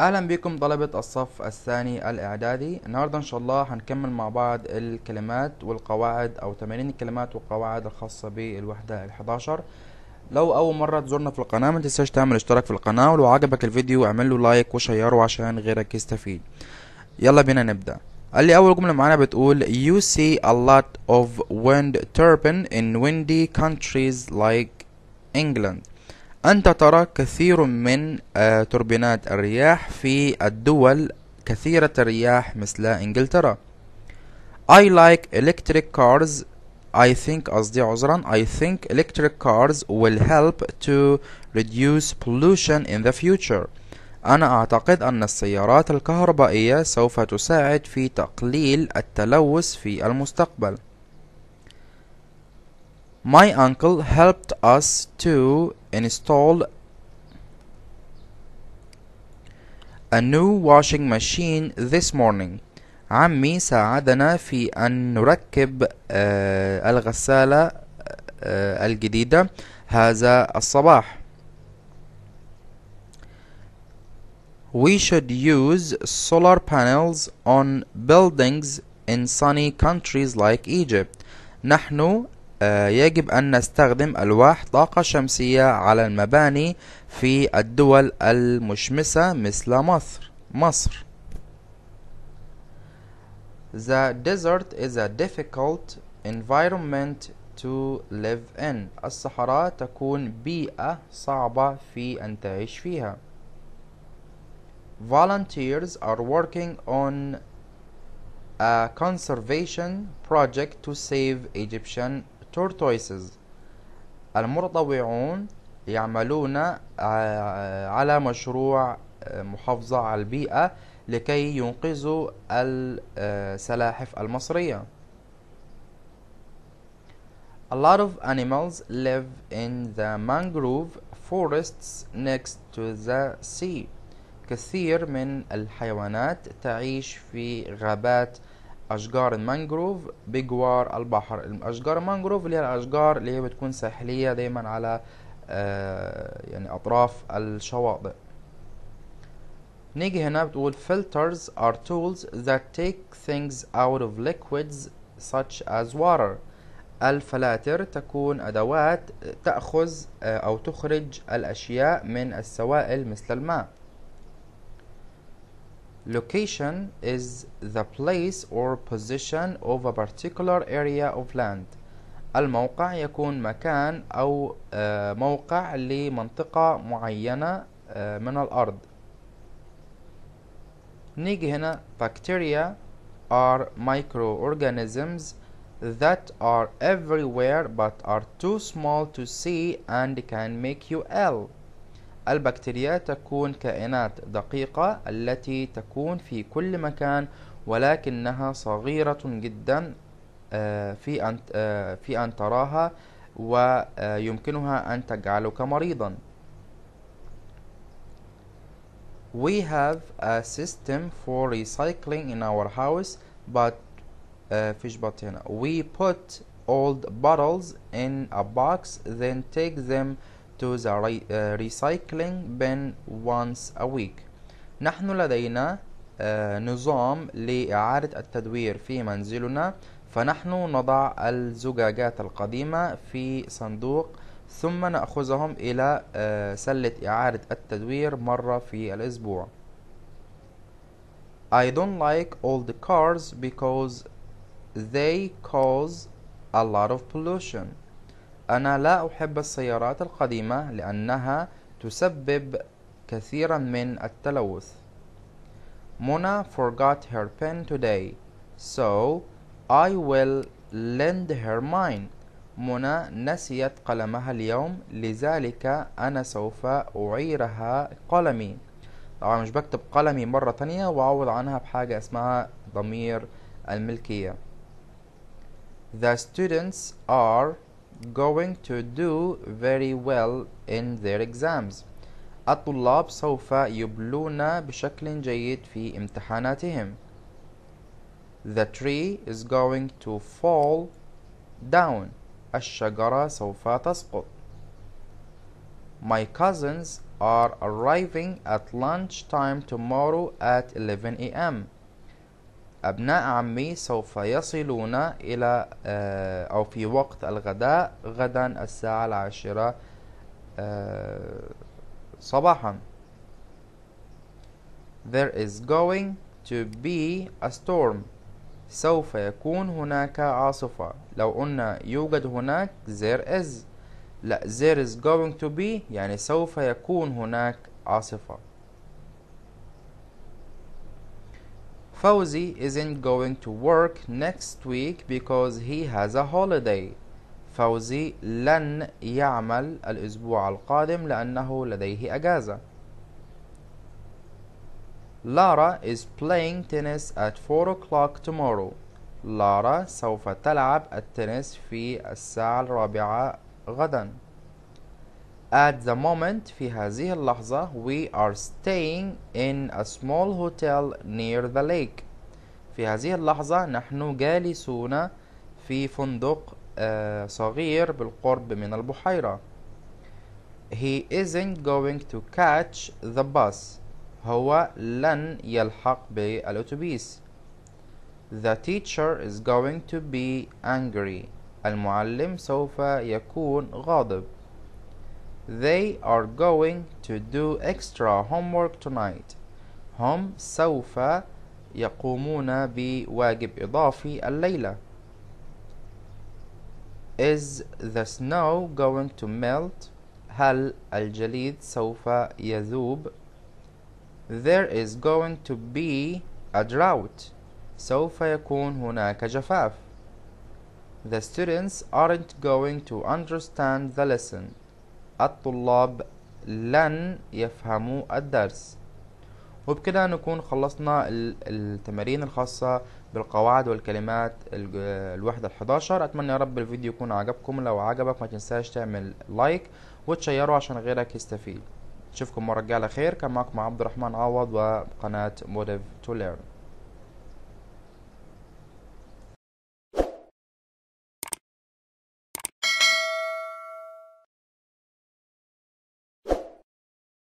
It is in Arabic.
اهلا بكم طلبة الصف الثاني الاعدادي النهاردة ان شاء الله هنكمل مع بعض الكلمات والقواعد او تمارين الكلمات والقواعد الخاصة بالوحدة الحداشر لو اول مرة تزورنا في القناة ما تنساش تعمل اشتراك في القناة ولو عجبك الفيديو اعمل له لايك وشيره عشان غيرك يستفيد يلا بينا نبدأ قال لي اول جملة معانا بتقول you see a lot of wind turbine in windy countries like England أنت ترى كثير من آه، توربينات الرياح في الدول كثيرة الرياح مثل إنجلترا I like electric cars I think قصدي عذرا I think electric cars will help to reduce pollution in the future أنا أعتقد أن السيارات الكهربائية سوف تساعد في تقليل التلوث في المستقبل My uncle helped us to install a new washing machine this morning عمي ساعدنا في أن نركب الغسالة الجديدة هذا الصباح We should use solar panels on buildings in sunny countries like Egypt. نحن يجب أن نستخدم ألواح طاقة شمسية على المباني في الدول المشمسة مثل مصر مصر The desert is a difficult environment to live in الصحراء تكون بيئة صعبة في أن تعيش فيها Volunteers are working on a conservation project to save Egyptian tortoises المتطوعون يعملون آه، آه، على مشروع آه، محافظة على البيئة لكي ينقذوا السلاحف المصرية A lot of animals live in the mangrove forests next to the sea. كثير من الحيوانات تعيش في غابات اشجار المانجروف بجوار البحر اشجار المانجروف اللي هي الاشجار اللي هي بتكون ساحليه دايما على آه، يعني اطراف الشواطئ نيجي هنا بتقول filters are tools that take things out of liquids such as water الفلاتر تكون أدوات تأخذ آه، أو تخرج الأشياء من السوائل مثل الماء Location is the place or position of a particular area of land. الموقع يكون مكان أو موقع لمنطقة معينة من الأرض. نيجي هنا bacteria are microorganisms that are everywhere but are too small to see and can make you ill. البكتيريا تكون كائنات دقيقة التي تكون في كل مكان ولكنها صغيرة جدا آه، في أن آه، في أن تراها ويمكنها أن تجعلك مريضا. We have a system for recycling in our house but آه، فيش بط هنا. We put old bottles in a box then take them to the re uh, recycling bin once a week نحن لدينا آه، نظام لإعادة التدوير في منزلنا فنحن نضع الزجاجات القديمة في صندوق ثم نأخذهم إلى آه، سلة إعادة التدوير مرة في الأسبوع I don't like old cars because they cause a lot of pollution أنا لا أحب السيارات القديمة لأنها تسبب كثيرا من التلوث منى forgot her pen today so I will lend her mine منى نسيت قلمها اليوم لذلك أنا سوف أعيرها قلمي طبعا مش بكتب قلمي مرة تانية وأعوض عنها بحاجة اسمها ضمير الملكية The students are going to do very well in their exams الطلاب سوف يبلون بشكل جيد في امتحاناتهم The tree is going to fall down الشجرة سوف تسقط My cousins are arriving at lunchtime tomorrow at 11 a.m. أبناء عمي سوف يصلون إلى آه، أو في وقت الغداء غدا الساعة العاشرة آه، صباحا There is going to be a storm سوف يكون هناك عاصفة لو قلنا يوجد هناك there is لا there is going to be يعني سوف يكون هناك عاصفة Fauzi isn't going to work next week because he has a holiday. فوزي لن يعمل الأسبوع القادم لأنه لديه أجازة. Lara is playing tennis at 4 o'clock tomorrow. Lara سوف تلعب التنس في الساعة الرابعة غداً. at the moment في هذه اللحظة we are staying in a small hotel near the lake في هذه اللحظة نحن جالسون في فندق صغير بالقرب من البحيرة He isn't going to catch the bus هو لن يلحق بالأتوبيس The teacher is going to be angry المعلم سوف يكون غاضب They are going to do extra homework tonight. هم سوف يقومون بواجب إضافي الليلة. Is the snow going to melt? هل الجليد سوف يذوب؟ There is going to be a drought. سوف يكون هناك جفاف. The students aren't going to understand the lesson. الطلاب لن يفهموا الدرس وبكده نكون خلصنا التمارين الخاصة بالقواعد والكلمات الوحدة الحداشر أتمنى يا رب الفيديو يكون عجبكم لو عجبك ما تنساش تعمل لايك وتشيره عشان غيرك يستفيد نشوفكم مرة الجاية على خير كان معكم عبد الرحمن عوض وقناة موديف تو ليرن